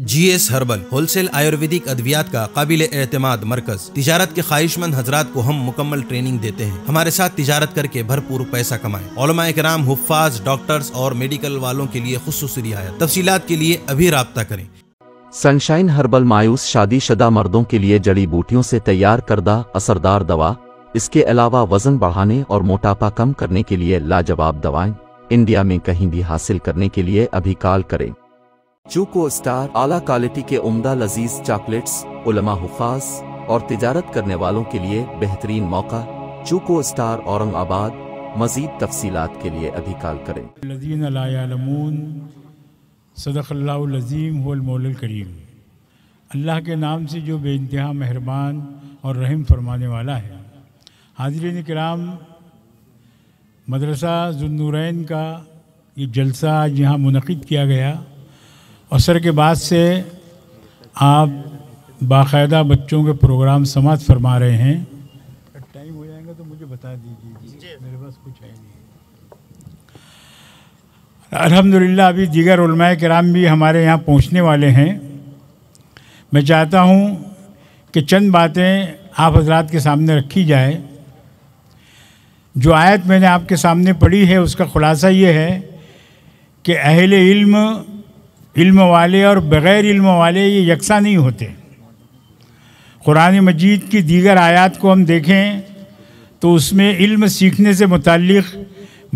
जी S herbal wholesale आयुर्वेदिक अद्वियात का काबिल एतमाद मरकज तिजारत के ख्वाहिशमंद हजरात को हम मुकम्मल ट्रेनिंग देते हैं हमारे साथ तिजारत करके भरपूर पैसा कमाएं कराम हुफाज डॉक्टर्स और मेडिकल वालों के लिए खसूस रियायत तफसीत के लिए अभी रबता करें सनशाइन हर्बल मायूस शादी शदा मर्दों के लिए जड़ी बूटियों से तैयार करदा असरदार दवा इसके अलावा वजन बढ़ाने और मोटापा कम करने के लिए लाजवाब दवाएं इंडिया में कहीं भी हासिल करने के लिए अभी कॉल करें चूको स्टार आला क्वालिटी के उम्दा लजीज चॉकलेट्स उलमा हुफाज और तिजारत करने वालों के लिए बेहतरीन मौका चूको स्टार औरंगाबाद मजीद तफसीत के लिए अभी कॉल करें सदक़ल्लाज़ीम करीम अल्लाह के नाम से जो बेानतहा मेहरबान और रहम फरमाने वाला है हाजरीन कराम मदरसा जुन्नूरैन का ये जलसा आज यहाँ मुनद किया गया असर के बाद से आप बाकायदा बच्चों के प्रोग्राम समाज फरमा रहे हैं टाइम हो जाएगा तो मुझे बता दीजिए मेरे पास कुछ है नहीं अलहमदिल्ला अभी दीगर उलमाए कराम भी हमारे यहाँ पहुँचने वाले हैं मैं चाहता हूँ कि चंद बातें आप हजरात के सामने रखी जाए जो आयत मैंने आपके सामने पढ़ी है उसका ख़ुलासा ये है कि अहल इल्म इल्म वाले और बग़ैर इल्म वाले ये यकसा नहीं होते क़ुरान मजीद की दीगर आयात को हम देखें तो उसमें इल्म सीखने से मुतक़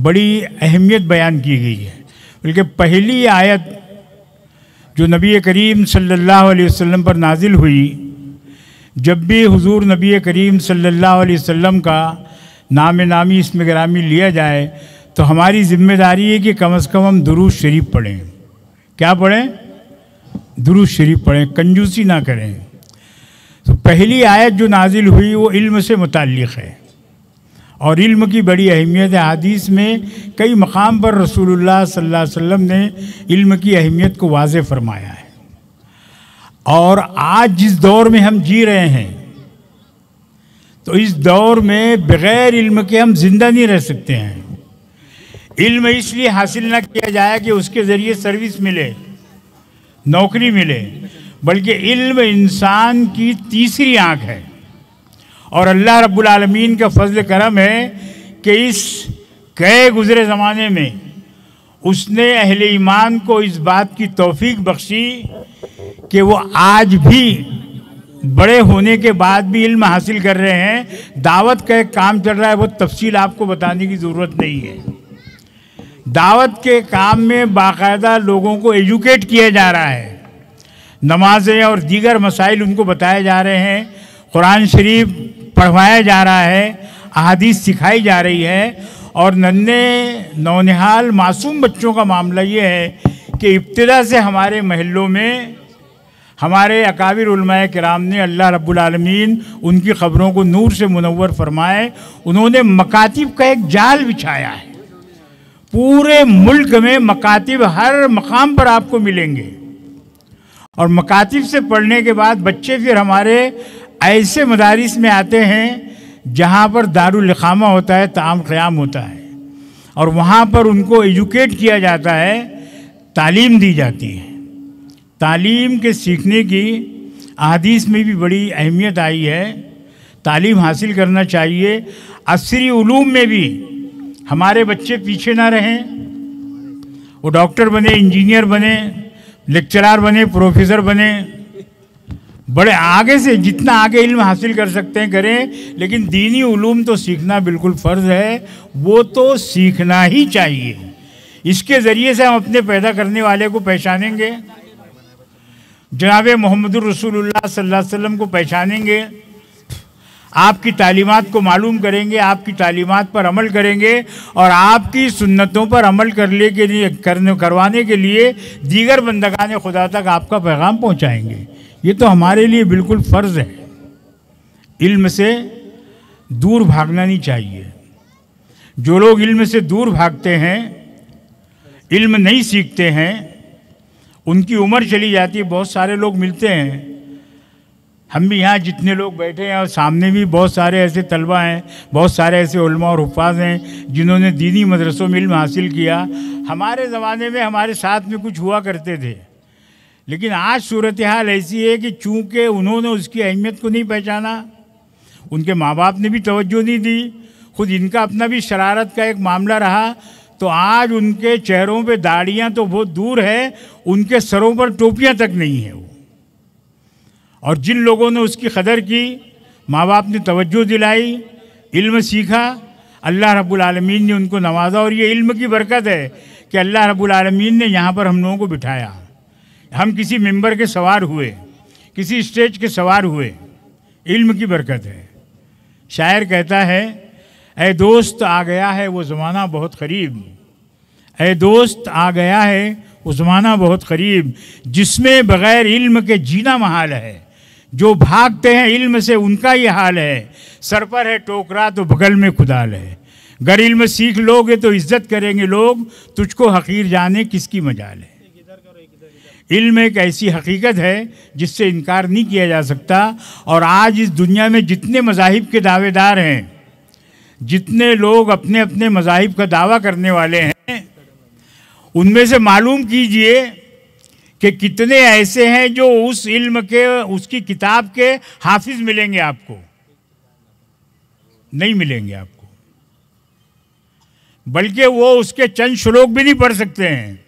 बड़ी अहमियत बयान की गई है बल्कि पहली आयत जो नबी करीम सल्लल्लाहु अलैहि वसल्लम पर नाजिल हुई जब भी हुजूर नबी करीम सल्लल्लाहु अलैहि वसल्लम का नाम नामी इसमें ग्रामी लिया जाए तो हमारी जिम्मेदारी है कि कम अज़ कम हम दुरूद शरीफ पढ़ें क्या पढ़ें दुरुज शरीफ पढ़ें कंजूसी ना करें तो पहली आयत जो नाजिल हुई वो इल्म से मुतक़ है और इल्म की बड़ी अहमियत है हदीस में कई मकाम पर रसूलुल्लाह सल्लल्लाहु अलैहि वसल्लम ने इल्म की अहमियत को वाज फरमाया है और आज जिस दौर में हम जी रहे हैं तो इस दौर में बग़ैर इल्म के हम ज़िंदा नहीं रह सकते हैं इल्म इसलिए हासिल न किया जाए कि उसके ज़रिए सर्विस मिले नौकरी मिले बल्कि इल्म इंसान की तीसरी आँख है और अल्लाह रब्बुल रबालमीन का फजल करम है कि इस गए गुज़रे ज़माने में उसने अहले ईमान को इस बात की तौफीक बख्शी कि वो आज भी बड़े होने के बाद भी इल्म हासिल कर रहे हैं दावत का एक काम चल रहा है वो तफसील आपको बताने की ज़रूरत नहीं है दावत के काम में बाकायदा लोगों को एजुकेट किया जा रहा है नमाजें और दीगर मसाइल उनको बताए जा रहे हैं कुरान शरीफ पढ़वाया जा रहा है अदीस सिखाई जा रही है और नन्हे नौनिहाल मासूम बच्चों का मामला ये है कि इब्तदा से हमारे महलों में हमारे अकाबिर कराम ने अल्लाह रबालमीन उनकी ख़बरों को नूर से मुनवर फरमाए उन्होंने मकातिब का एक जाल बिछाया है पूरे मुल्क में मकातब हर मकाम पर आपको मिलेंगे और मकातब से पढ़ने के बाद बच्चे फिर हमारे ऐसे मदारस में आते हैं जहाँ पर दारुलखामा होता है ताम ख़याम होता है और वहाँ पर उनको एजुकेट किया जाता है तालीम दी जाती है तालीम के सीखने की अदीस में भी बड़ी अहमियत आई है तालीम हासिल करना चाहिए असरी में भी हमारे बच्चे पीछे ना रहें वो डॉक्टर बने इंजीनियर बने लेक्चरार बने प्रोफेसर बने बड़े आगे से जितना आगे इल्म हासिल कर सकते हैं करें लेकिन दीनी उलूम तो सीखना बिल्कुल फ़र्ज है वो तो सीखना ही चाहिए इसके ज़रिए से हम अपने पैदा करने वाले को पहचानेंगे जनाब मोहम्मद रसूलुल्लाह सल्लल्लाहु अलैहि वसल्लम को पहचानेंगे आपकी तालीमत को मालूम करेंगे आपकी तालीमत पर अमल करेंगे और आपकी सुन्नतों पर अमल करने के लिए करने करवाने के लिए दीगर बंदगान खुदा तक आपका पैगाम पहुँचाएँगे ये तो हमारे लिए बिल्कुल फ़र्ज़ है इल्म से दूर भागना नहीं चाहिए जो लोग इल्म से दूर भागते हैं इल्म नहीं सीखते हैं उनकी उम्र चली जाती है बहुत सारे लोग मिलते हैं हम भी यहाँ जितने लोग बैठे हैं और सामने भी बहुत सारे ऐसे तलबा हैं बहुत सारे ऐसे उलमा और हफाज हैं जिन्होंने दीनी मदरसों में इल्म हासिल किया हमारे ज़माने में हमारे साथ में कुछ हुआ करते थे लेकिन आज सूरत हाल ऐसी है कि चूँकि उन्होंने उसकी अहमियत को नहीं पहचाना उनके माँ बाप ने भी तवज्जो नहीं दी खुद इनका अपना भी शरारत का एक मामला रहा तो आज उनके चेहरों पे दाढ़ियाँ तो बहुत दूर है उनके सरों पर टोपियाँ तक नहीं है वो और जिन लोगों ने उसकी कदर की माँ बाप ने तवज्जो दिलाई इल्म सीखा अल्लाह रब्बुल रबालमीन ने उनको नवाजा और ये इल्म की बरकत है कि अल्लाह रब्बुल रबालमीन ने यहाँ पर हम लोगों को बिठाया हम किसी मेंबर के सवार हुए किसी स्टेज के सवार हुए इल्म की बरकत है शायर कहता है ए दोस्त आ गया है वो ज़माना बहुत करीब ए दोस्त आ गया है वो ज़माना बहुत करीब जिसमें बग़ैर इल्म के जीना महाल है जो भागते हैं इल्म से उनका ही हाल है सर पर है टोकरा तो बगल में खुदाल है गर इल्म सीख लोगे तो इज्जत करेंगे लोग तुझको हकीर जाने किसकी मजाल है इल्म एक ऐसी हकीकत है जिससे इनकार नहीं किया जा सकता और आज इस दुनिया में जितने मजाहिब के दावेदार हैं जितने लोग अपने अपने मजाहिब का दावा करने वाले हैं उनमें से मालूम कीजिए कि कितने ऐसे हैं जो उस इल्म के उसकी किताब के हाफिज मिलेंगे आपको नहीं मिलेंगे आपको बल्कि वो उसके चंद श्लोक भी नहीं पढ़ सकते हैं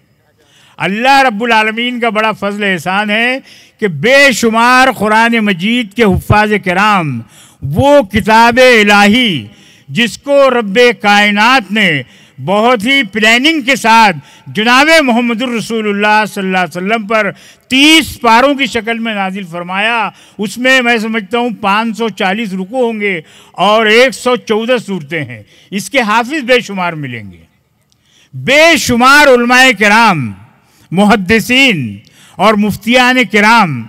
अल्लाह रब्बुल आलमीन का बड़ा फजल एहसान है कि बेशुमार कुरान मजीद के हफाज कराम वो किताब इलाही जिसको रब कायनात ने बहुत ही प्लानिंग के साथ जनाब मोहम्मद रसूलुल्लाह वसल्लम पर तीस पारों की शक्ल में नाजिल फरमाया उसमें मैं समझता हूँ पाँच सौ चालीस रुको होंगे और एक सौ चौदह सूरतें हैं इसके हाफिज बेशुमार मिलेंगे बेशुमार उलमाए कराम मुहदसिन और मुफ्तियान कराम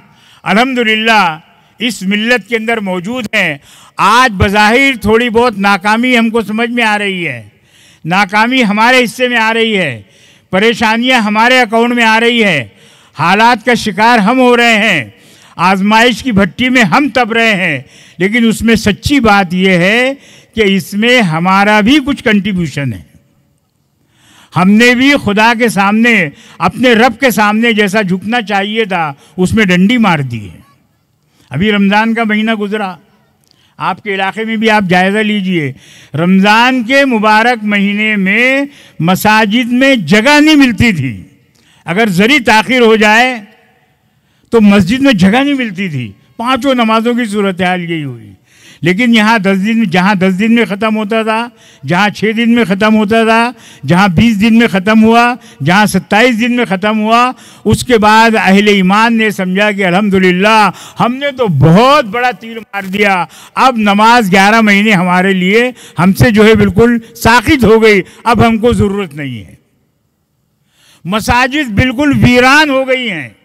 अल्हम्दुलिल्लाह इस मिल्लत के अंदर मौजूद हैं आज बज़ाहिर थोड़ी बहुत नाकामी हमको समझ में आ रही है नाकामी हमारे हिस्से में आ रही है परेशानियां हमारे अकाउंट में आ रही है हालात का शिकार हम हो रहे हैं आजमाइश की भट्टी में हम तप रहे हैं लेकिन उसमें सच्ची बात यह है कि इसमें हमारा भी कुछ कंट्रीब्यूशन है हमने भी खुदा के सामने अपने रब के सामने जैसा झुकना चाहिए था उसमें डंडी मार दी है अभी रमज़ान का महीना गुजरा आपके इलाके में भी आप जायज़ा लीजिए रमज़ान के मुबारक महीने में मसाजिद में जगह नहीं मिलती थी अगर ज़री ताखिर हो जाए तो मस्जिद में जगह नहीं मिलती थी पांचों नमाज़ों की सूरत हाल यही हुई लेकिन यहाँ दस दिन जहाँ दस दिन में ख़त्म होता था जहाँ छः दिन में ख़त्म होता था जहाँ बीस दिन में ख़त्म हुआ जहाँ सत्ताईस दिन में ख़त्म हुआ उसके बाद अहिल ईमान ने समझा कि अल्हम्दुलिल्लाह हमने तो बहुत बड़ा तीर मार दिया अब नमाज ग्यारह महीने हमारे लिए हमसे जो है बिल्कुल साखित हो गई अब हमको ज़रूरत नहीं है मसाजिद बिल्कुल वीरान हो गई हैं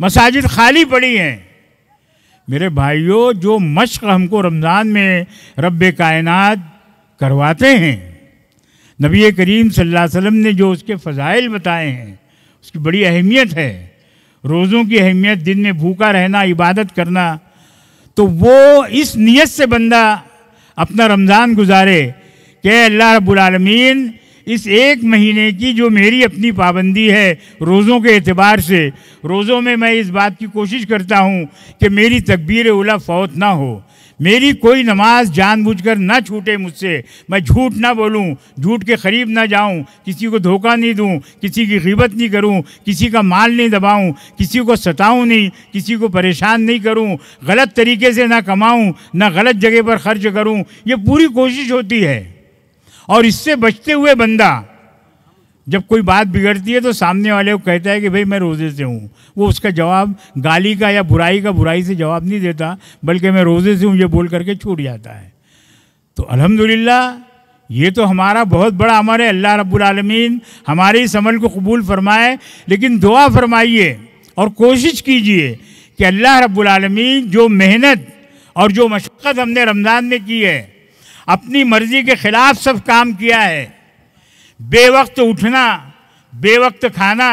मसाजिद खाली पड़ी हैं मेरे भाइयों जो मश्क हमको रमज़ान में रब कायनात करवाते हैं नबी करीम सल्लल्लाहु अलैहि वसल्लम ने जो उसके फ़जाइल बताए हैं उसकी बड़ी अहमियत है रोज़ों की अहमियत दिन में भूखा रहना इबादत करना तो वो इस नीयत से बंदा अपना रमज़ान गुजारे कि अल्लाह रबालमीन इस एक महीने की जो मेरी अपनी पाबंदी है रोज़ों के एतबार से रोज़ों में मैं इस बात की कोशिश करता हूँ कि मेरी तकबीर उला फौत ना हो मेरी कोई नमाज जानबूझकर ना छूटे मुझसे मैं झूठ ना बोलूं झूठ के करीब ना जाऊं किसी को धोखा नहीं दूं किसी की गिबत नहीं करूं किसी का माल नहीं दबाऊं किसी को सताऊं नहीं किसी को परेशान नहीं करूं गलत तरीके से ना कमाऊं ना गलत जगह पर खर्च करूं ये पूरी कोशिश होती है और इससे बचते हुए बंदा जब कोई बात बिगड़ती है तो सामने वाले को कहता है कि भाई मैं रोज़े से हूँ वो उसका जवाब गाली का या बुराई का बुराई से जवाब नहीं देता बल्कि मैं रोज़े से हूँ ये बोल करके छूट जाता है तो अल्हम्दुलिल्लाह ये तो हमारा बहुत बड़ा अमर है अल्लाह रब्लमीन हमारे इस अमल को कबूल फरमाए लेकिन दुआ फरमाइए और कोशिश कीजिए कि अल्लाह रब्बुलमीन जो मेहनत और जो मशक्क़त हमने रमज़ान में की है अपनी मर्जी के खिलाफ सब काम किया है बेवक्त उठना बेवक्त खाना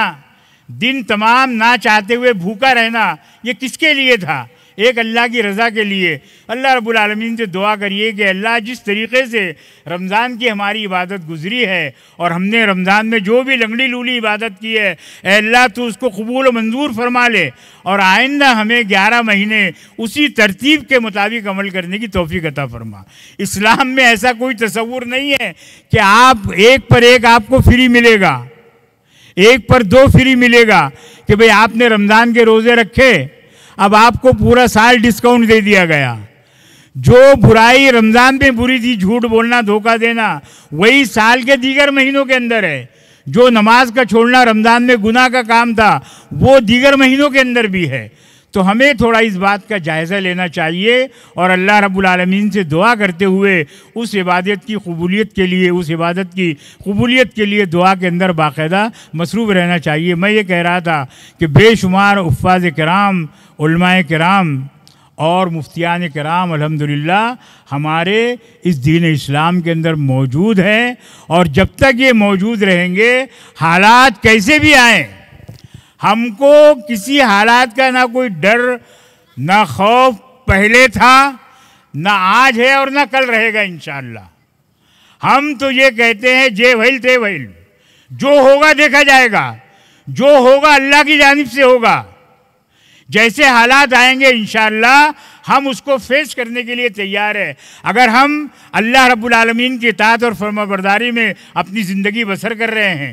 दिन तमाम ना चाहते हुए भूखा रहना ये किसके लिए था एक अल्लाह की रज़ा के लिए अल्लाह रबालमीन से दुआ करिए कि अल्लाह जिस तरीके से रमज़ान की हमारी इबादत गुजरी है और हमने रमज़ान में जो भी लंगड़ी लूली इबादत की है अल्लाह तो उसको कबूल मंजूर फरमा ले और आइंदा हमें ग्यारह महीने उसी तरतीब के मुताबिक अमल करने की तोफ़ी अता फरमा इस्लाम में ऐसा कोई तस्वूर नहीं है कि आप एक पर एक आपको फ्री मिलेगा एक पर दो फ्री मिलेगा कि भाई आपने रमज़ान के रोज़े रखे अब आपको पूरा साल डिस्काउंट दे दिया गया जो बुराई रमज़ान में बुरी थी झूठ बोलना धोखा देना वही साल के दीगर महीनों के अंदर है जो नमाज का छोड़ना रमज़ान में गुनाह का काम था वो दीगर महीनों के अंदर भी है तो हमें थोड़ा इस बात का जायज़ा लेना चाहिए और अल्लाह रब्बुल रबालमीन से दुआ करते हुए उस इबादत की कबूलियत के लिए उस इबादत की कबूलियत के लिए दुआ के अंदर बाकायदा मसरूफ़ रहना चाहिए मैं ये कह रहा था कि बेशुमार उफ़ाज कराम कराम और मुफ्तियान कराम अल्हम्दुलिल्लाह हमारे इस दीन इस्लाम के अंदर मौजूद हैं और जब तक ये मौजूद रहेंगे हालात कैसे भी आए हमको किसी हालात का ना कोई डर ना खौफ पहले था ना आज है और ना कल रहेगा इन हम तो ये कहते हैं जे वहील ते वहील जो होगा देखा जाएगा जो होगा अल्लाह की जानब से होगा जैसे हालात आएंगे इन हम उसको फेस करने के लिए तैयार है अगर हम अल्लाह रब्बुलमीन की तात और फर्माबरदारी में अपनी ज़िंदगी बसर कर रहे हैं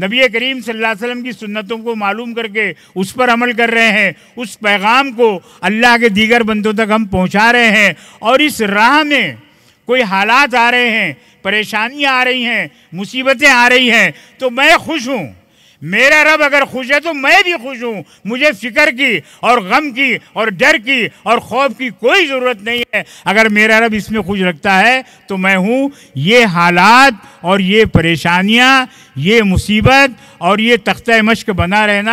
नबी करीम सल्लल्लाहु अलैहि वसल्लम की सुन्नतों को मालूम करके उस पर अमल कर रहे हैं उस पैगाम को अल्लाह के दीगर बंदों तक हम पहुंचा रहे हैं और इस राह में कोई हालात आ रहे हैं परेशानियां आ रही हैं मुसीबतें आ रही हैं तो मैं खुश हूँ मेरा रब अगर खुश है तो मैं भी खुश हूँ मुझे फ़िक्र की और गम की और डर की और खौफ की कोई ज़रूरत नहीं है अगर मेरा रब इसमें खुश रखता है तो मैं हूँ ये हालात और ये परेशानियाँ ये मुसीबत और ये तख्त मश्क बना रहना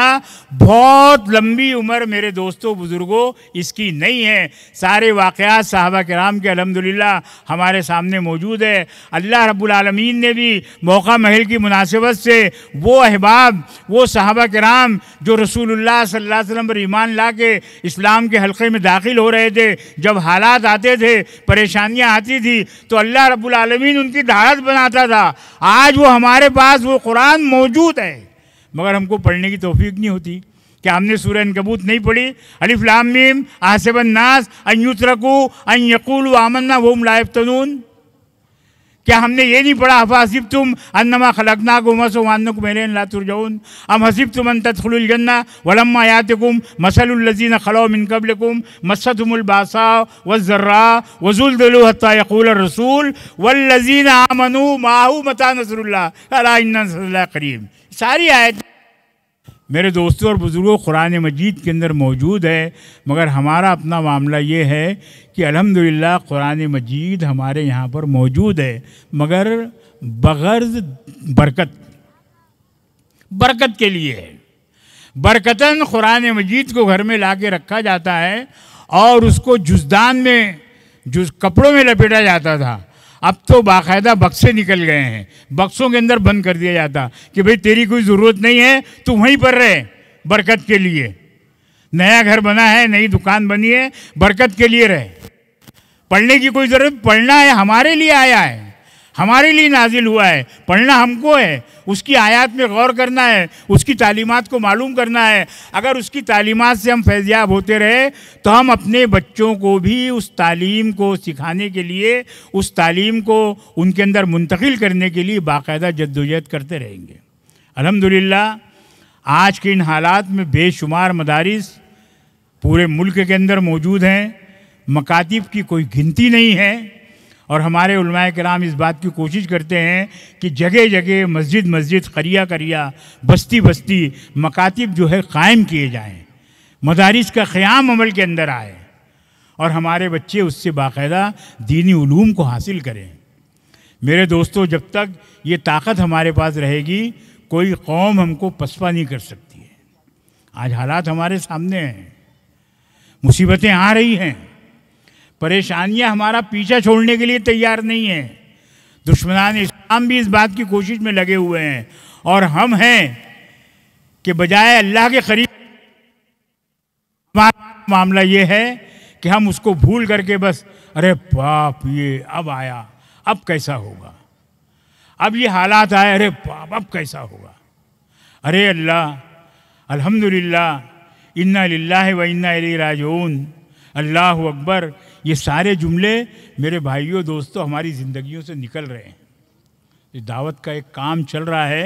बहुत लंबी उम्र मेरे दोस्तों बुज़ुर्गों इसकी नहीं है सारे वाक़ात साहबा कराम के अलहमदिल्ला हमारे सामने मौजूद है अल्लाह रबालमीन ने भी मौका महल की मुनासिबत से वो अहबाब वो साहबा कराम जो रसूलुल्लाह सल्लल्लाहु अलैहि वसल्लम पर ईमान ला के इस्लाम के हलक़े में दाखिल हो रहे थे जब हालात आते थे परेशानियाँ आती थी तो अल्लाह रबालमीन उनकी ढाड़त बनाता था आज वो हमारे पास वो वो कुरान मौजूद है मगर हमको पढ़ने की तोफीक नहीं होती कि हमने सूर्य कबूत नहीं पढ़ी अलिफ्लामीम आसेबन नास अन युतरकू अन यकूल आमन्ना वोम तनून क्या हमने ये नहीं पढ़ा अफा हसीब तुम अन्नमा खलकना गुमस वानुक मेरे लातुरजौन हम हसीब तुम तत्खुलजन्ना वलम्मा यातकुम मसलजीन खलो मिनकबलकुम मसतुमबासा वज़र्रा वज़ुलदलूहताकूल रसूल लजीना आमनू माहू मता नसरुल्ला करीम सारी आयत मेरे दोस्तों और बुज़ुर्गों कुरान मजीद के अंदर मौजूद है मगर हमारा अपना मामला ये है कि अल्हम्दुलिल्लाह कुरान मजीद हमारे यहाँ पर मौजूद है मगर बगर्ज बरकत बरकत के लिए है बरकतन कुरान मजीद को घर में ला के रखा जाता है और उसको जुजदान में जुज कपड़ों में लपेटा जाता था अब तो बाकायदा बक्से निकल गए हैं बक्सों के अंदर बंद कर दिया जाता कि भाई तेरी कोई ज़रूरत नहीं है तो वहीं पर रहे बरकत के लिए नया घर बना है नई दुकान बनी है बरकत के लिए रहे पढ़ने की कोई ज़रूरत पढ़ना है हमारे लिए आया है हमारे लिए नाजिल हुआ है पढ़ना हमको है उसकी आयात में गौर करना है उसकी तालीमत को मालूम करना है अगर उसकी तालीमत से हम फैज़ियाब होते रहे तो हम अपने बच्चों को भी उस तालीम को सिखाने के लिए उस तालीम को उनके अंदर मुंतकिल करने के लिए बाकायदा जद्दोजहद करते रहेंगे अलहमदिल्ला आज के इन हालात में बेशुमार मदारस पूरे मुल्क के अंदर मौजूद हैं मकातब की कोई गिनती नहीं है और हमारे उलमा कराम इस बात की कोशिश करते हैं कि जगह जगह मस्जिद मस्जिद करिया करिया बस्ती बस्ती मकातब जो है क़ायम किए जाएँ मदारस का क़्याम अमल के अंदर आए और हमारे बच्चे उससे बाकायदा दीनी ूम को हासिल करें मेरे दोस्तों जब तक ये ताकत हमारे पास रहेगी कोई कौम हमको पसपा नहीं कर सकती है आज हालात हमारे सामने हैं मुसीबतें आ रही हैं परेशानियां हमारा पीछा छोड़ने के लिए तैयार नहीं है दुश्मनान इस्लाम भी इस बात की कोशिश में लगे हुए हैं और हम हैं कि बजाय अल्लाह के करीब मामला ये है कि हम उसको भूल करके बस अरे बाप ये अब आया अब कैसा होगा अब ये हालात आए अरे बाप अब कैसा होगा अरे अल्लाह अल्हम्दुलिल्लाह इन्ना लाला व इन्ना राजून अल्लाह अकबर ये सारे जुमले मेरे भाइयों दोस्तों हमारी ज़िंदगियों से निकल रहे हैं ये दावत का एक काम चल रहा है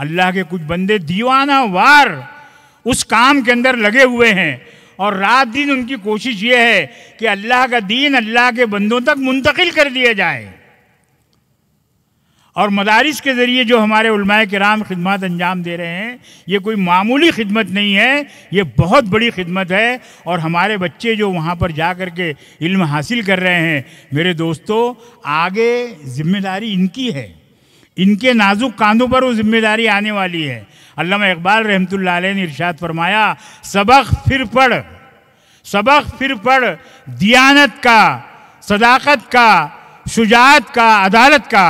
अल्लाह के कुछ बंदे दीवाना वार उस काम के अंदर लगे हुए हैं और रात दिन उनकी कोशिश ये है कि अल्लाह का दीन अल्लाह के बंदों तक मुंतकिल कर दिया जाए और मदारस के ज़रिए जो हमारे उलमाए कराम खिदमत अंजाम दे रहे हैं ये कोई मामूली खिदमत नहीं है ये बहुत बड़ी खिदमत है और हमारे बच्चे जो वहाँ पर जा कर के इल्म हासिल कर रहे हैं मेरे दोस्तों आगे ज़िम्मेदारी इनकी है इनके नाजुक कांधों पर वो ज़िम्मेदारी आने वाली है अल्लामा इकबाल रहमत ने इर्शाद फरमाया सबक फिर पढ़ सबक फिर पढ़ दियानत का सदाकत का शुजात का अदालत का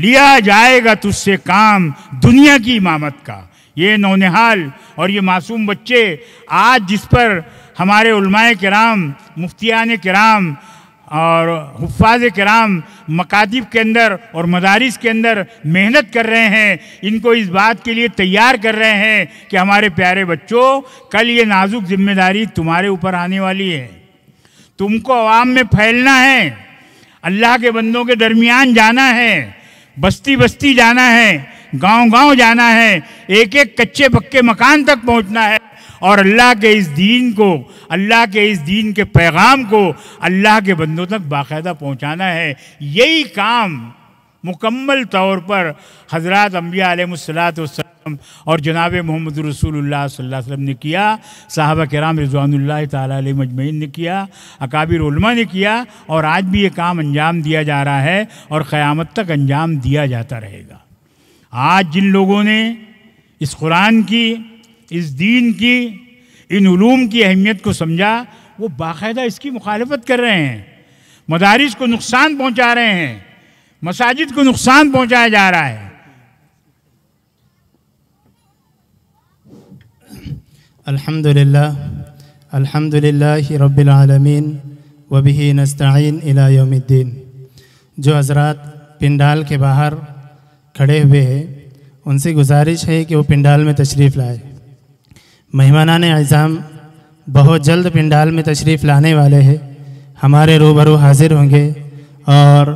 लिया जाएगा तुझसे काम दुनिया की इमामत का ये नौनिहाल और ये मासूम बच्चे आज जिस पर हमारे उलमाए कराम मुफ्तियान कराम और हफाज कराम मकातब के अंदर और मदारस के अंदर मेहनत कर रहे हैं इनको इस बात के लिए तैयार कर रहे हैं कि हमारे प्यारे बच्चों कल ये नाजुक जिम्मेदारी तुम्हारे ऊपर आने वाली है तुमको आवाम में फैलना है अल्लाह के बंदों के दरमियान जाना है बस्ती बस्ती जाना है गांव गांव जाना है एक एक कच्चे पक्के मकान तक पहुंचना है और अल्लाह के इस दीन को अल्लाह के इस दीन के पैगाम को अल्लाह के बंदों तक बाकायदा पहुंचाना है यही काम मुकम्मल तौर पर हज़रत अम्बिया वसलम और जनाब मोहम्मद रसूलुल्लाह ने किया साहबा कराम रिजवानुल्लाह ताली मजमैन ने किया अकाबिर उलमा ने किया और आज भी ये काम अंजाम दिया जा रहा है और क़यामत तक अंजाम दिया जाता रहेगा आज जिन लोगों ने इस कुरान की इस दीन की इन इनूम की अहमियत को समझा वो बाकायदा इसकी मुखालफत कर रहे हैं मदारस को नुकसान पहुंचा रहे हैं मसाजिद को नुकसान पहुंचाया जा रहा है अल्हम्दुलिल्लाह अल्हम्दुलिल्लाह रब्बिल आलमीन वबी नस्ताइन इला जो हजरत पिंडाल के बाहर खड़े हुए हैं उनसे गुजारिश है कि वो पिंडाल में तशरीफ़ लाए मेहमाना एज़ाम बहुत जल्द पिंडाल में तशरीफ़ लाने वाले हैं हमारे रूबरू हाजिर होंगे और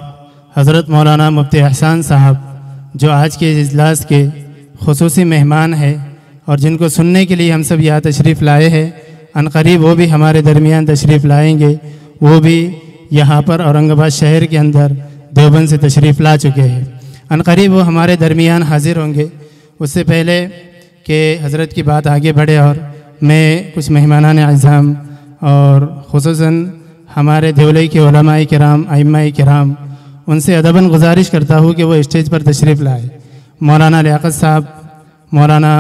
हज़रत मौलाना मुफ्ती एहसान साहब जो आज के अजलास के खसूस मेहमान हैं और जिनको सुनने के लिए हम सब यहाँ तशरीफ़ लाए हैं अनकरीब वो भी हमारे दरमियान तशरीफ़ लाएंगे वो भी यहाँ पर औरंगाबाद शहर के अंदर देवबंद से तशरीफ़ ला चुके हैं अनकरीब वो हमारे दरमियान हाजिर होंगे उससे पहले कि हज़रत की बात आगे बढ़े और मैं कुछ मेहमान अज़ाम और खसूस हमारे देवलई के कराम आइमाई कराम उनसे अदबन गुजारिश करता हूँ कि वो स्टेज पर तशरीफ़ लाए मौलाना लियाकत साहब मौलाना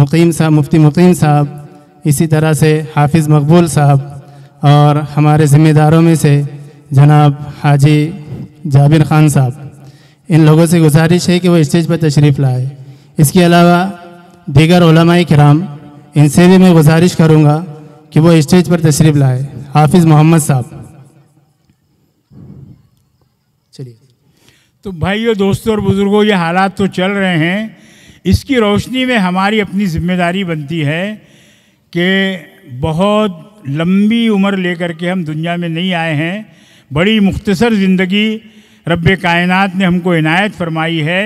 मुकीम साहब मुफ्ती मुकीम साहब इसी तरह से हाफिज़ मकबूल साहब और हमारे ज़िम्मेदारों में से जनाब हाजी जाबिर ख़ान साहब इन लोगों से गुजारिश है कि वो स्टेज पर तशरीफ़ लाए इसके अलावा दीगर कराम इनसे भी मैं गुजारिश करूँगा कि वो स्टेज पर तशरीफ़ लाए हाफिज़ मोहम्मद साहब तो भाइयों दोस्तों और बुज़ुर्गों ये हालात तो चल रहे हैं इसकी रोशनी में हमारी अपनी जिम्मेदारी बनती है कि बहुत लंबी उम्र लेकर के हम दुनिया में नहीं आए हैं बड़ी मुख्तसर ज़िंदगी रब कायनात ने हमको इनायत फरमाई है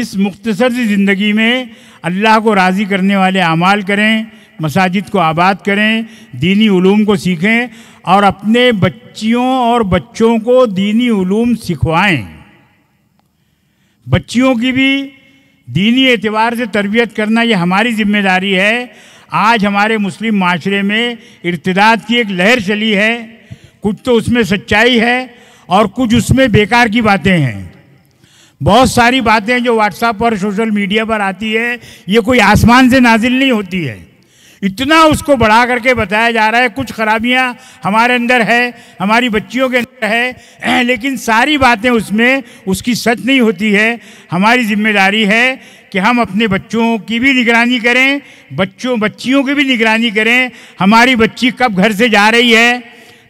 इस मुख्तसर सी ज़िंदगी में अल्लाह को राज़ी करने वाले अमाल करें मसाजिद को आबाद करें दीनी ूम को सीखें और अपने बच्चियों और बच्चों को दीनी ूम सिखवाएँ बच्चियों की भी दीनी एतवार से तरबियत करना ये हमारी जिम्मेदारी है आज हमारे मुस्लिम माशरे में इर्तदाद की एक लहर चली है कुछ तो उसमें सच्चाई है और कुछ उसमें बेकार की बातें हैं बहुत सारी बातें जो व्हाट्सएप और सोशल मीडिया पर आती है ये कोई आसमान से नाजिल नहीं होती है इतना उसको बढ़ा करके बताया जा रहा है कुछ खराबियां हमारे अंदर है हमारी बच्चियों के अंदर है लेकिन सारी बातें उसमें उसकी सच नहीं होती है हमारी जिम्मेदारी है कि हम अपने बच्चों की भी निगरानी करें बच्चों बच्चियों की भी निगरानी करें हमारी बच्ची कब घर से जा रही है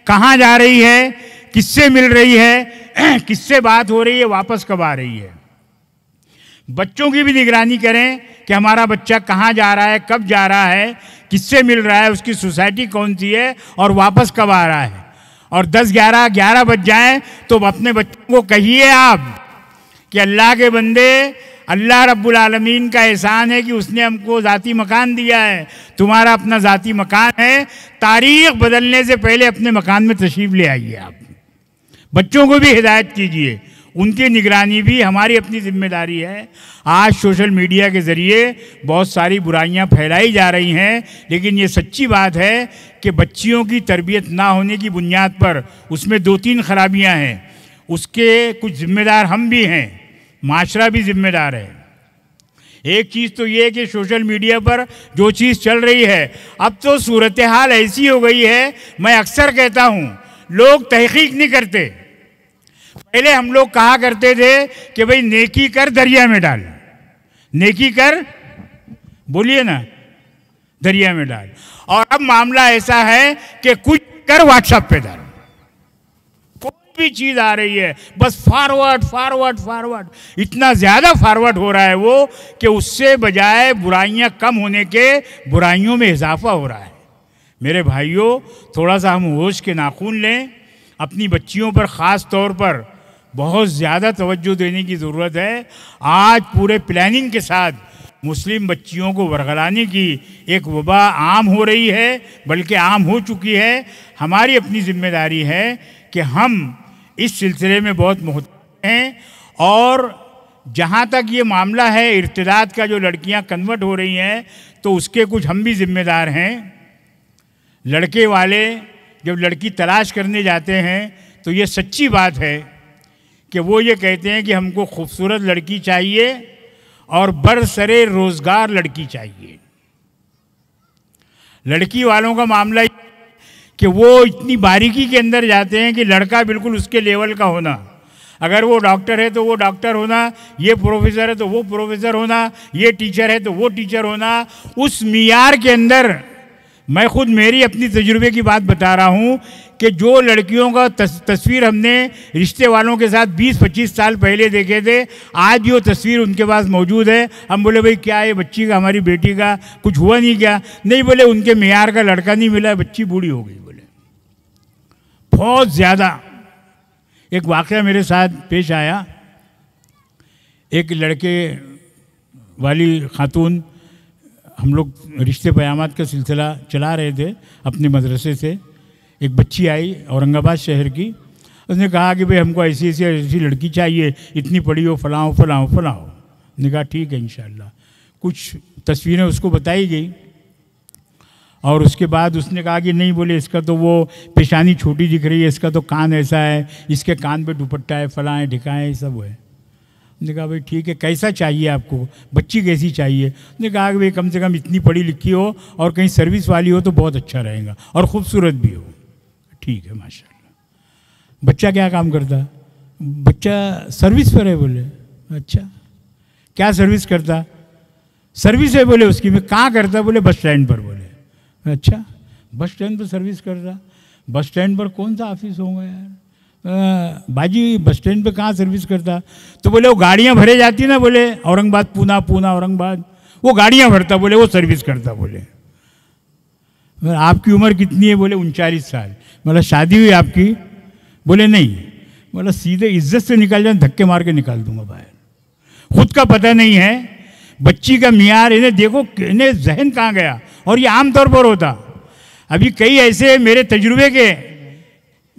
कहाँ जा रही है किससे मिल रही है किससे बात हो रही है वापस कब आ रही है बच्चों की भी निगरानी करें कि हमारा बच्चा कहाँ जा रहा है कब जा रहा है किससे मिल रहा है उसकी सोसाइटी कौन सी है और वापस कब आ रहा है और दस ग्यारह ग्यारह बज जाए तो अपने बच्चों को कहिए आप कि अल्लाह के बंदे अल्लाह रब्बुल रब्लमीन का एहसान है कि उसने हमको ज़ाती मकान दिया है तुम्हारा अपना ज़ाती मकान है तारीख बदलने से पहले अपने मकान में तशरीफ़ ले आइए आप बच्चों को भी हिदायत कीजिए उनकी निगरानी भी हमारी अपनी जिम्मेदारी है आज सोशल मीडिया के ज़रिए बहुत सारी बुराइयां फैलाई जा रही हैं लेकिन ये सच्ची बात है कि बच्चियों की तरबियत ना होने की बुनियाद पर उसमें दो तीन खराबियां हैं उसके कुछ जिम्मेदार हम भी हैं माशरा भी जिम्मेदार है एक चीज़ तो ये है कि सोशल मीडिया पर जो चीज़ चल रही है अब तो सूरत हाल ऐसी हो गई है मैं अक्सर कहता हूँ लोग तहकीक नहीं करते पहले हम लोग कहा करते थे कि भाई नेकी कर दरिया में डाल नेकी कर बोलिए ना दरिया में डाल और अब मामला ऐसा है कि कुछ कर व्हाट्सएप पे डाल कोई भी चीज आ रही है बस फॉरवर्ड फॉरवर्ड फॉरवर्ड इतना ज्यादा फॉरवर्ड हो रहा है वो कि उससे बजाय बुराइयां कम होने के बुराइयों में इजाफा हो रहा है मेरे भाइयों थोड़ा सा हम होश के नाखून लें अपनी बच्चियों पर ख़ास तौर पर बहुत ज़्यादा तवज्जो देने की ज़रूरत है आज पूरे प्लानिंग के साथ मुस्लिम बच्चियों को वरगलाने की एक वबा आम हो रही है बल्कि आम हो चुकी है हमारी अपनी जिम्मेदारी है कि हम इस सिलसिले में बहुत महत्व हैं और जहाँ तक ये मामला है इर्तदाद का जो लड़कियाँ कन्वर्ट हो रही हैं तो उसके कुछ हम भी ज़िम्मेदार हैं लड़के वाले जब लड़की तलाश करने जाते हैं तो ये सच्ची बात है कि वो ये कहते हैं कि हमको खूबसूरत लड़की चाहिए और बरसरे रोज़गार लड़की चाहिए लड़की वालों का मामला कि वो इतनी बारीकी के अंदर जाते हैं कि लड़का बिल्कुल उसके लेवल का होना अगर वो डॉक्टर है तो वो डॉक्टर होना ये प्रोफेसर है तो वो प्रोफेसर होना ये टीचर है तो वो टीचर होना उस मीयार के अंदर मैं खुद मेरी अपनी तजुर्बे की बात बता रहा हूँ कि जो लड़कियों का तस, तस्वीर हमने रिश्ते वालों के साथ 20-25 साल पहले देखे थे आज भी वो तस्वीर उनके पास मौजूद है हम बोले भाई क्या है बच्ची का हमारी बेटी का कुछ हुआ नहीं क्या नहीं बोले उनके मैार का लड़का नहीं मिला बच्ची बूढ़ी हो गई बोले बहुत ज़्यादा एक वाक़ मेरे साथ पेश आया एक लड़के वाली खातून हम लोग रिश्ते प्यामत का सिलसिला चला रहे थे अपने मदरसे से एक बच्ची आई औरंगाबाद शहर की उसने कहा कि भाई हमको ऐसी ऐसी ऐसी लड़की चाहिए इतनी पड़ी हो फलाओ फलाओ फलाओ ने कहा ठीक है इन कुछ तस्वीरें उसको बताई गई और उसके बाद उसने कहा कि नहीं बोले इसका तो वो पेशानी छोटी दिख रही है इसका तो कान ऐसा है इसके कान पे दुपट्टा है फलाएँ ढिकाएँ सब है ने कहा भाई ठीक है कैसा चाहिए आपको बच्ची कैसी चाहिए ने कहा कि भाई कम से कम इतनी पढ़ी लिखी हो और कहीं सर्विस वाली हो तो बहुत अच्छा रहेगा और ख़ूबसूरत भी हो ठीक है माशा बच्चा क्या काम करता बच्चा सर्विस पर है बोले अच्छा क्या सर्विस करता सर्विस है बोले उसकी मैं कहाँ करता बोले बस स्टैंड पर बोले अच्छा बस स्टैंड पर सर्विस करता बस स्टैंड पर कौन सा ऑफिस होगा यार भाजी बस स्टैंड पे कहाँ सर्विस करता तो बोले वो गाड़ियाँ भरे जाती ना बोले औरंगाबाद पूना पूना औरंगाबाद वो गाड़ियाँ भरता बोले वो सर्विस करता बोले आपकी उम्र कितनी है बोले उनचालीस साल मतलब शादी हुई आपकी बोले नहीं मतलब सीधे इज्जत से निकाल जाए धक्के मार के निकाल दूंगा बाहर खुद का पता नहीं है बच्ची का मियार इन्हें देखो इन्हें जहन कहाँ गया और ये आमतौर पर होता अभी कई ऐसे मेरे तजुर्बे के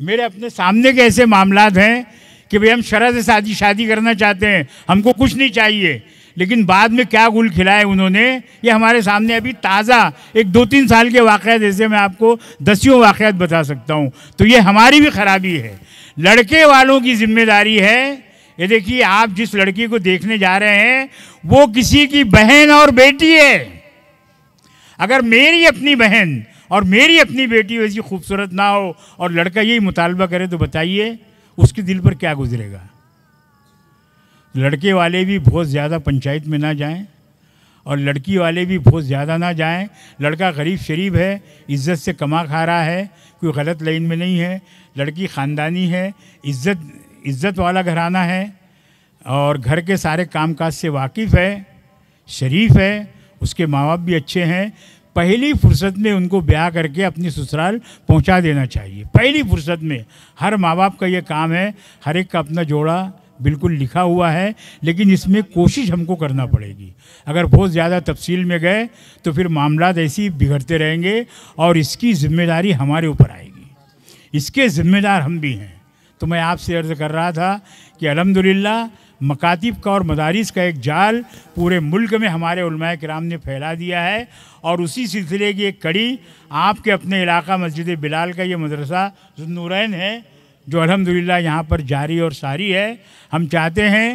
मेरे अपने सामने के ऐसे मामला हैं कि भाई हम शरद से शादी शादी करना चाहते हैं हमको कुछ नहीं चाहिए लेकिन बाद में क्या गुल खिलाए उन्होंने ये हमारे सामने अभी ताज़ा एक दो तीन साल के वाक़ जैसे मैं आपको दसियों वाक़ बता सकता हूँ तो ये हमारी भी खराबी है लड़के वालों की जिम्मेदारी है ये देखिए आप जिस लड़की को देखने जा रहे हैं वो किसी की बहन और बेटी है अगर मेरी अपनी बहन और मेरी अपनी बेटी वैसी खूबसूरत ना हो और लड़का यही मुतालबा करे तो बताइए उसके दिल पर क्या गुजरेगा लड़के वाले भी बहुत ज़्यादा पंचायत में ना जाएं और लड़की वाले भी बहुत ज़्यादा ना जाएं लड़का गरीब शरीफ है इज़्ज़त से कमा खा रहा है कोई गलत लाइन में नहीं है लड़की ख़ानदानी है इज़्ज़त इज़्ज़त वाला घराना है और घर के सारे कामकाज से वाकिफ़ है शरीफ है उसके माँ बाप भी अच्छे हैं पहली फुर्सत में उनको ब्याह करके अपनी ससुराल पहुंचा देना चाहिए पहली फुर्सत में हर माँ बाप का ये काम है हर एक का अपना जोड़ा बिल्कुल लिखा हुआ है लेकिन इसमें कोशिश हमको करना पड़ेगी अगर बहुत ज़्यादा तफसील में गए तो फिर मामला ऐसे बिगड़ते रहेंगे और इसकी जिम्मेदारी हमारे ऊपर आएगी इसके ज़िम्मेदार हम भी हैं तो मैं आपसे अर्ज़ कर रहा था कि अलहमदिल्ला मकातिब का और मदारिस का एक जाल पूरे मुल्क में हमारे कराम ने फैला दिया है और उसी सिलसिले की एक कड़ी आपके अपने इलाका मस्जिद बिलाल का ये मदरसा नूरैन है जो अलहमदिल्ला यहाँ पर जारी और सारी है हम चाहते हैं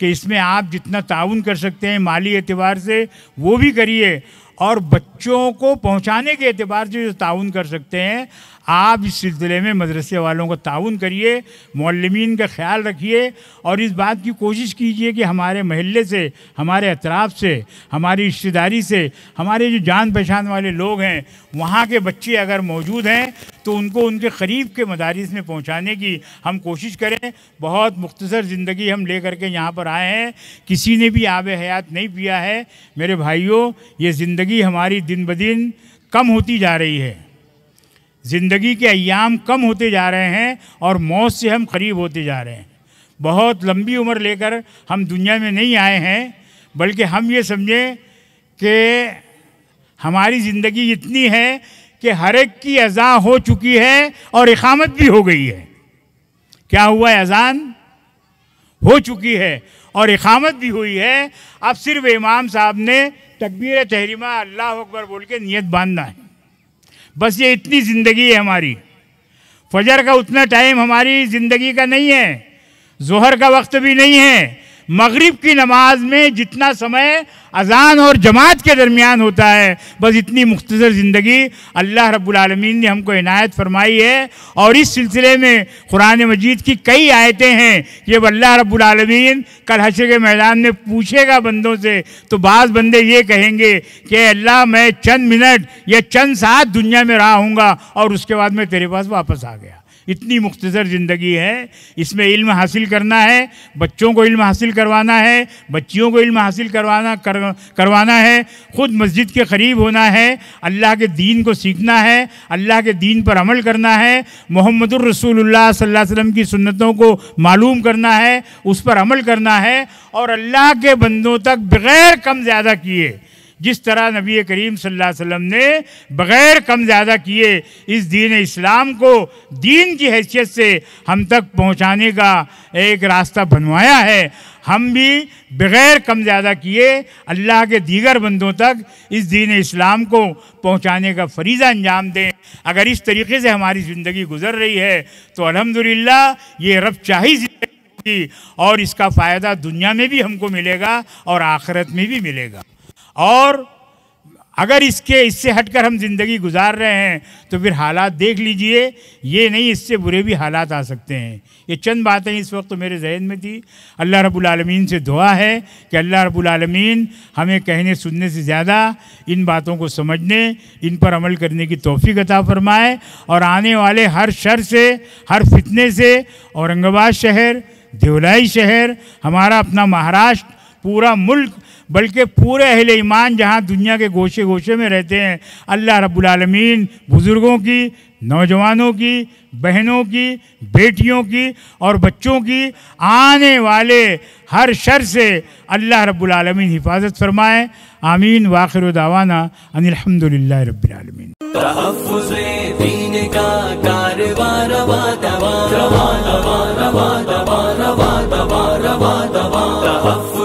कि इसमें आप जितना ताउन कर सकते हैं माली एतबार से वो भी करिए और बच्चों को पहुंचाने के एतबार से जो ताउन कर सकते हैं आप इस सिलसिले में मदरसे वालों का ताउन करिए मौलमीन का ख्याल रखिए और इस बात की कोशिश कीजिए कि हमारे महल्ले से हमारे अतराफ़ से हमारी रिश्तेदारी से हमारे जो जान पहचान वाले लोग हैं वहाँ के बच्चे अगर मौजूद हैं तो उनको उनके करीब के मदारस में पहुँचाने की हम कोशिश करें बहुत मुख्तर ज़िंदगी हम ले करके यहाँ पर आए हैं किसी ने भी आब हयात नहीं पिया है मेरे भाइयों ये ज़िंदगी हमारी दिन ब दिन कम होती जा रही है ज़िंदगी के अयाम कम होते जा रहे हैं और मौत से हम करीब होते जा रहे हैं बहुत लंबी उम्र लेकर हम दुनिया में नहीं आए हैं बल्कि हम ये समझें कि हमारी ज़िंदगी इतनी है कि हर एक की अज़ा हो चुकी है और इकामत भी हो गई है क्या हुआ है अजान हो चुकी है और इकामत भी हुई है अब सिर्फ इमाम साहब ने तकबीर तहरीमा अल्लाह अकबर बोल के नीयत बांधना है बस ये इतनी ज़िंदगी है हमारी फजर का उतना टाइम हमारी ज़िंदगी का नहीं है जोहर का वक्त भी नहीं है मगरिब की नमाज में जितना समय अजान और जमात के दरमियान होता है बस इतनी मुख्तर ज़िंदगी अल्लाह रब्लमीन ने हमको इनायत फरमाई है और इस सिलसिले में कुरान मजीद की कई आयतें हैं जब अल्लाह रब्लमीन कल हश के मैदान में पूछेगा बंदों से तो बाज़ बंदे ये कहेंगे कि अल्लाह मैं चंद मिनट या चंद साथ दुनिया में रहा हूँगा और उसके बाद मैं तेरे पास वापस आ गया इतनी मुख्तर ज़िंदगी है इसमें इल्म हासिल करना है बच्चों को इल्म हासिल करवाना है बच्चियों को इल्म हासिल करवाना कर, करवाना है ख़ुद मस्जिद के करीब होना है अल्लाह के दीन को सीखना है अल्लाह के दीन पर अमल करना है मोहम्मद रसूलुल्लाह सल्लल्लाहु की सुन्नतों को मालूम करना है उस पर अमल करना है और अल्लाह के बंदों तक बग़ैर कम ज़्यादा किए जिस तरह नबी करीम सल्लल्लाहु अलैहि वसल्लम ने बग़ैर कम ज़्यादा किए इस दीन इस्लाम को दीन की हैसियत से हम तक पहुंचाने का एक रास्ता बनवाया है हम भी बग़ैर कम ज़्यादा किए अल्लाह के दीगर बंदों तक इस दीन इस्लाम को पहुंचाने का फरीज़ा अंजाम दें अगर इस तरीके से हमारी ज़िंदगी गुजर रही है तो अलहमदिल्ला ये रब चाही जिंदगी और इसका फ़ायदा दुनिया में भी हमको मिलेगा और आखिरत में भी मिलेगा और अगर इसके इससे हटकर हम ज़िंदगी गुजार रहे हैं तो फिर हालात देख लीजिए ये नहीं इससे बुरे भी हालात आ सकते हैं ये चंद बातें इस वक्त मेरे जहन में थी अल्लाह रब्बुल से दुआ है कि अल्लाह रब्बुल हमें कहने सुनने से ज़्यादा इन बातों को समझने इन पर अमल करने की तोफ़ी अता फरमाए और आने वाले हर शर से हर फितने से औरंगाबाद शहर देवलाई शहर हमारा अपना महाराष्ट्र पूरा मुल्क बल्कि पूरे अहिल ईमान जहाँ दुनिया के गोशे गोशे में रहते हैं अल्लाह रब्लमीन बुज़ुर्गों की नौजवानों की बहनों की बेटियों की और बच्चों की आने वाले हर शर से अल्लाह रब्बुलमीन हिफाजत फरमाए आमीन वाखिर दावाना अनिलहमदिल्ला रबालमीन का